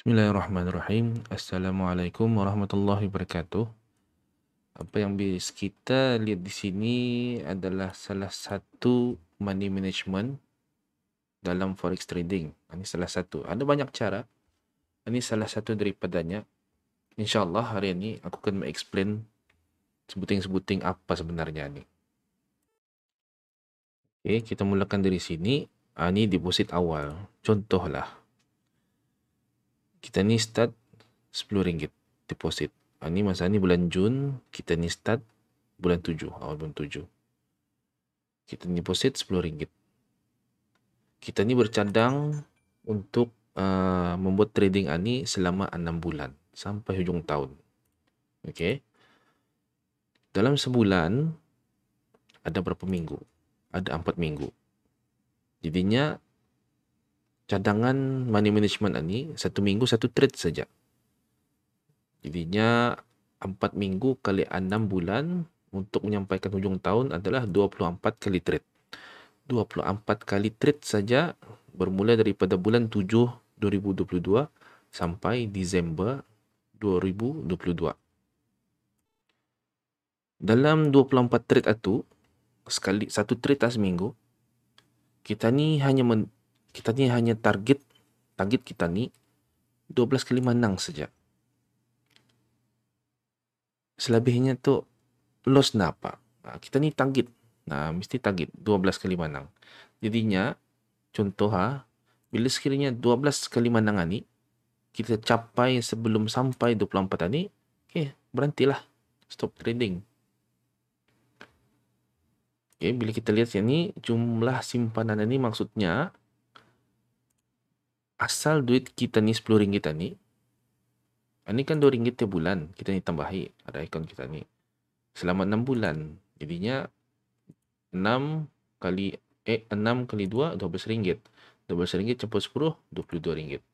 Bismillahirrahmanirrahim. Assalamualaikum warahmatullahi wabarakatuh. Apa yang bisa kita lihat di sini adalah salah satu money management dalam forex trading. Ini salah satu. Ada banyak cara. Ini salah satu daripadanya. InsyaAllah hari ini aku akan mengeksplain sebuting-sebuting apa sebenarnya ini. Oke, kita mulakan dari sini. Ah, ini deposit awal. Contohlah kita nih start 10 ringgit deposit. Ini ah, masa ni bulan Jun, kita ni start bulan 7, awal bulan 7. Kita ni deposit 10 ringgit. Kita ni bercadang untuk uh, membuat trading ani ah selama 6 bulan sampai hujung tahun. oke? Dalam sebulan ada berapa minggu? Ada 4 minggu. Jadinya cadangan money management ni satu minggu satu trade saja. Jadinya empat minggu kali enam bulan untuk menyampaikan hujung tahun adalah 24 kali trade. 24 kali trade saja bermula daripada bulan 7 2022 sampai Disember 2022. Dalam 24 trade itu, sekali satu trade atas minggu kita ni hanya kita ini hanya target target kita nih 12 kali menang saja. Selebihnya tu loss napa? Nah, kita ni target. Nah, mesti target 12 kali menang. Jadinya contoh ha, bila sekiranya 12 kali menang ni kita capai sebelum sampai 24 ni, okay, berhentilah. Stop trading. Okay, bila kita lihat sini jumlah simpanan ini maksudnya asal duit kita nih sepuluh ringgit nih ini kan 2 ringgit tiap bulan kita nih tambahi ada ikon kita nih selama enam bulan jadinya enam kali eh enam kali dua dua belas ringgit dua belas ringgit dua puluh dua ringgit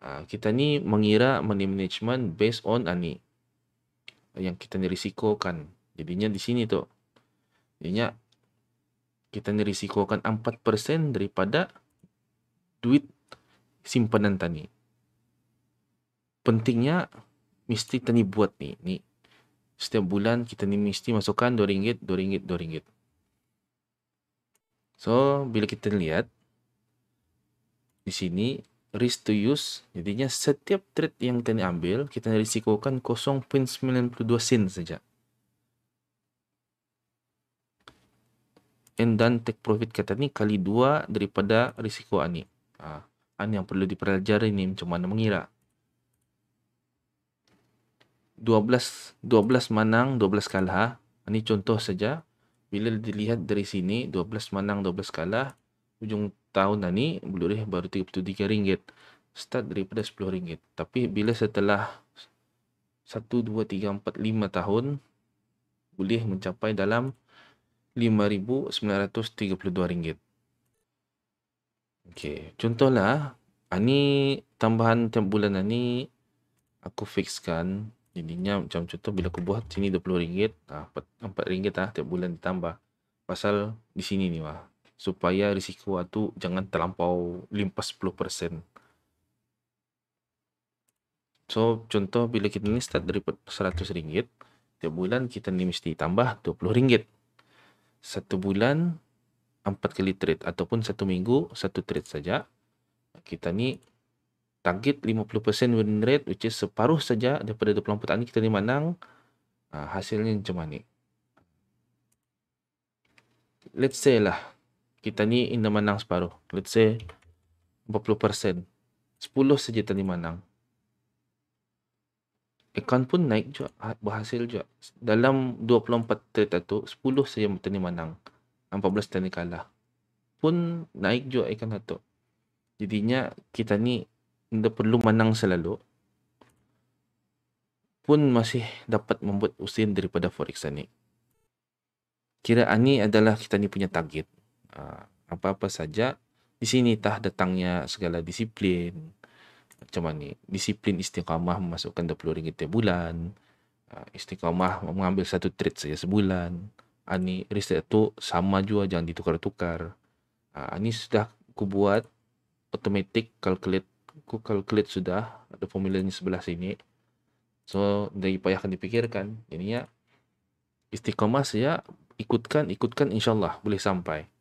nah, kita nih mengira money management based on ani yang kita nih risikokan, jadinya di sini tuh jadinya kita nih risikokan empat persen daripada duit simpanan tani pentingnya mesti tani buat ni ni setiap bulan kita ni mesti masukkan dua ringgit dua ringgit dua ringgit so bila kita lihat di sini risk to use jadinya setiap trade yang kita ambil kita risikokan 0.92 sen saja and then take profit kata ni kali dua daripada risiko ani Ah yang perlu dipelajari ini mana mengira. 12 12 menang, 12 kalah. Ini contoh saja. Bila dilihat dari sini, 12 menang, 12 kalah. Ujung tahun ini, boleh baru RM33. Start daripada RM10. Tapi bila setelah 1, 2, 3, 4, 5 tahun, boleh mencapai dalam RM5,932. Oke, contohlah lah, ni tambahan tiap bulan ah, ni aku fixkan jadinya macam contoh bila aku buat sini RM20 RM4 lah tiap bulan ditambah pasal di sini ni wah supaya risiko tu jangan terlampau limpas 10%. So contoh bila kita ni start dari RM100 tiap bulan kita ni mesti tambah RM20. Satu bulan empat kali trade ataupun satu minggu satu trade saja kita ni target 50% win rate which is separuh saja daripada 20 ni kita ni menang uh, hasilnya macam mana let's say lah kita ni the menang separuh let's say 40% 10 saja ni menang account pun naik juga berhasil juga dalam 24 trade itu 10 saja ni menang 14 tadi kalah pun naik juga ikan atau jadinya kita ni tidak perlu menang selalu pun masih dapat membuat usin daripada forex ini kira ani adalah kita ni punya target ah, apa-apa saja di sini tah datangnya segala disiplin macam mana disiplin istiqamah memasukkan 20 ringgit tiap bulan ah, istiqamah mengambil satu trade saja sebulan ani riset itu sama juga jangan ditukar-tukar nah, ani sudah ku buat automatic calculate ku calculate sudah ada formulanya sebelah sini so dari payah akan dipikirkan ya istiqomah ya ikutkan ikutkan insyaallah boleh sampai